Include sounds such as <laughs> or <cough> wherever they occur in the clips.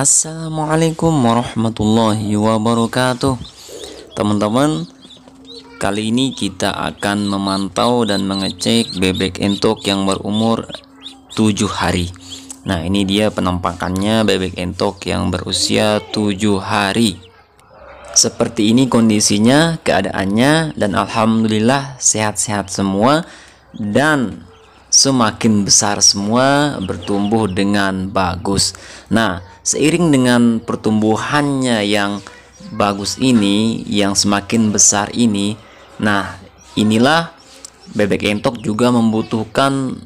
Assalamualaikum warahmatullahi wabarakatuh Teman-teman Kali ini kita akan memantau dan mengecek bebek entok yang berumur 7 hari Nah ini dia penampakannya bebek entok yang berusia 7 hari Seperti ini kondisinya, keadaannya Dan Alhamdulillah sehat-sehat semua Dan semakin besar semua bertumbuh dengan bagus. Nah, seiring dengan pertumbuhannya yang bagus ini, yang semakin besar ini, nah inilah bebek entok juga membutuhkan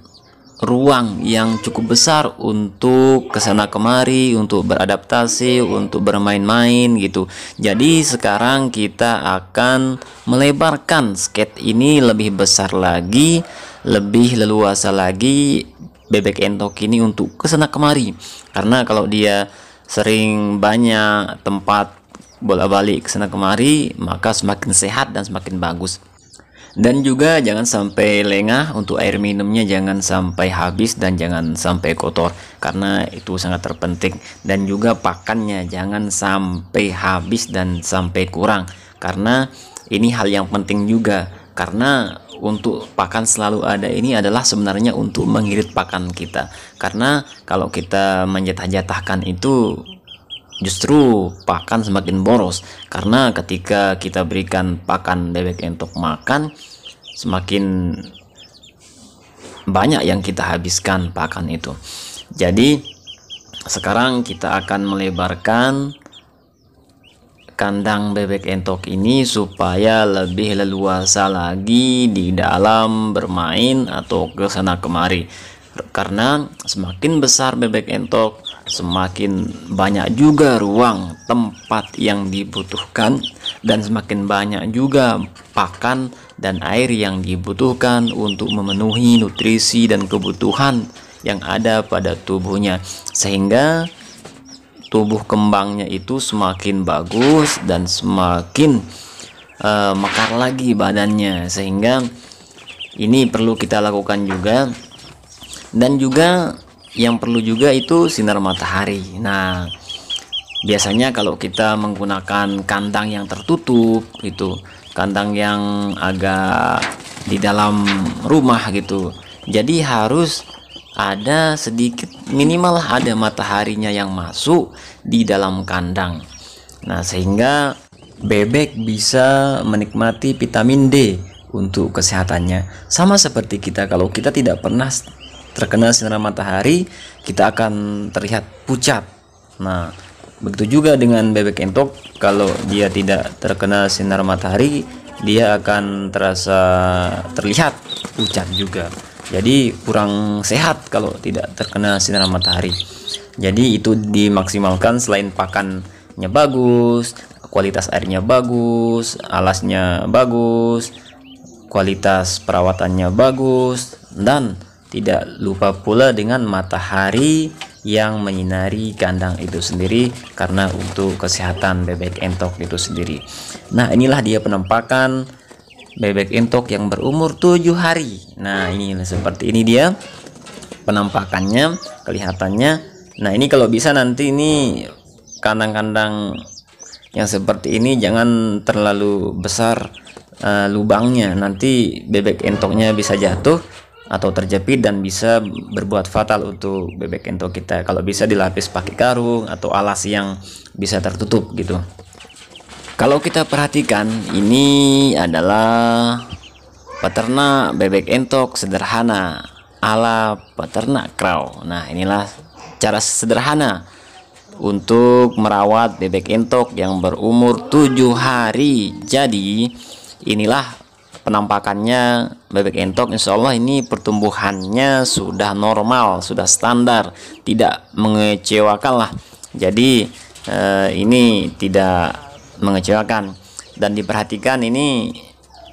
ruang yang cukup besar untuk kesana kemari, untuk beradaptasi, untuk bermain-main gitu. Jadi sekarang kita akan melebarkan skate ini lebih besar lagi lebih leluasa lagi bebek entok ini untuk kesana kemari karena kalau dia sering banyak tempat bola balik kesana kemari maka semakin sehat dan semakin bagus dan juga jangan sampai lengah untuk air minumnya jangan sampai habis dan jangan sampai kotor karena itu sangat terpenting dan juga pakannya jangan sampai habis dan sampai kurang karena ini hal yang penting juga karena untuk pakan selalu ada ini adalah sebenarnya untuk mengirit pakan kita karena kalau kita menjatah-jatahkan itu justru pakan semakin boros karena ketika kita berikan pakan bebek untuk makan semakin banyak yang kita habiskan pakan itu jadi sekarang kita akan melebarkan kandang bebek entok ini supaya lebih leluasa lagi di dalam bermain atau ke sana kemari karena semakin besar bebek entok semakin banyak juga ruang tempat yang dibutuhkan dan semakin banyak juga pakan dan air yang dibutuhkan untuk memenuhi nutrisi dan kebutuhan yang ada pada tubuhnya sehingga tubuh kembangnya itu semakin bagus dan semakin uh, mekar lagi badannya sehingga ini perlu kita lakukan juga dan juga yang perlu juga itu sinar matahari nah biasanya kalau kita menggunakan kandang yang tertutup itu kandang yang agak di dalam rumah gitu jadi harus ada sedikit minimal ada mataharinya yang masuk di dalam kandang. Nah, sehingga bebek bisa menikmati vitamin D untuk kesehatannya. Sama seperti kita kalau kita tidak pernah terkena sinar matahari, kita akan terlihat pucat. Nah, begitu juga dengan bebek entok kalau dia tidak terkena sinar matahari, dia akan terasa terlihat pucat juga jadi kurang sehat kalau tidak terkena sinar matahari jadi itu dimaksimalkan selain pakannya bagus kualitas airnya bagus alasnya bagus kualitas perawatannya bagus dan tidak lupa pula dengan matahari yang menyinari kandang itu sendiri karena untuk kesehatan bebek entok itu sendiri nah inilah dia penampakan bebek entok yang berumur tujuh hari. Nah, ini seperti ini dia penampakannya, kelihatannya. Nah, ini kalau bisa nanti ini kandang-kandang yang seperti ini jangan terlalu besar uh, lubangnya. Nanti bebek entoknya bisa jatuh atau terjepit dan bisa berbuat fatal untuk bebek entok kita. Kalau bisa dilapis pakai karung atau alas yang bisa tertutup gitu. Kalau kita perhatikan, ini adalah peternak bebek entok sederhana ala peternak kraw. Nah, inilah cara sederhana untuk merawat bebek entok yang berumur tujuh hari. Jadi, inilah penampakannya bebek entok insya Allah ini pertumbuhannya sudah normal sudah standar tidak mengecewakan lah jadi eh, ini tidak mengecewakan dan diperhatikan ini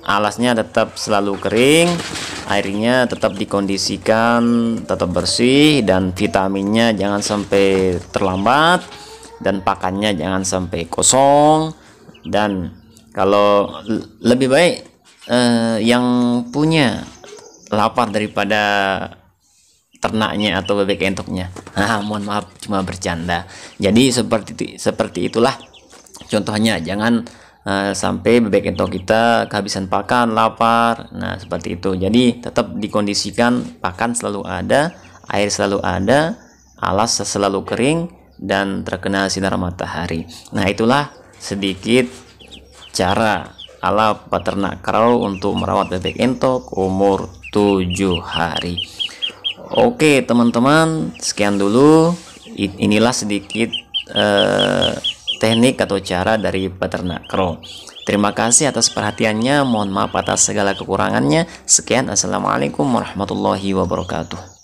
alasnya tetap selalu kering airnya tetap dikondisikan tetap bersih dan vitaminnya jangan sampai terlambat dan pakannya jangan sampai kosong dan kalau lebih baik eh, yang punya lapar daripada ternaknya atau bebek entoknya. <laughs> Ah, mohon maaf cuma bercanda. Jadi seperti seperti itulah Contohnya jangan uh, sampai bebek entok kita kehabisan pakan, lapar. Nah, seperti itu. Jadi tetap dikondisikan pakan selalu ada, air selalu ada, alas selalu kering dan terkena sinar matahari. Nah, itulah sedikit cara ala peternak kerau untuk merawat bebek entok umur 7 hari. Oke, teman-teman, sekian dulu. Inilah sedikit eh, teknik atau cara dari peternak kro. Terima kasih atas perhatiannya, mohon maaf atas segala kekurangannya. Sekian, Assalamualaikum warahmatullahi wabarakatuh.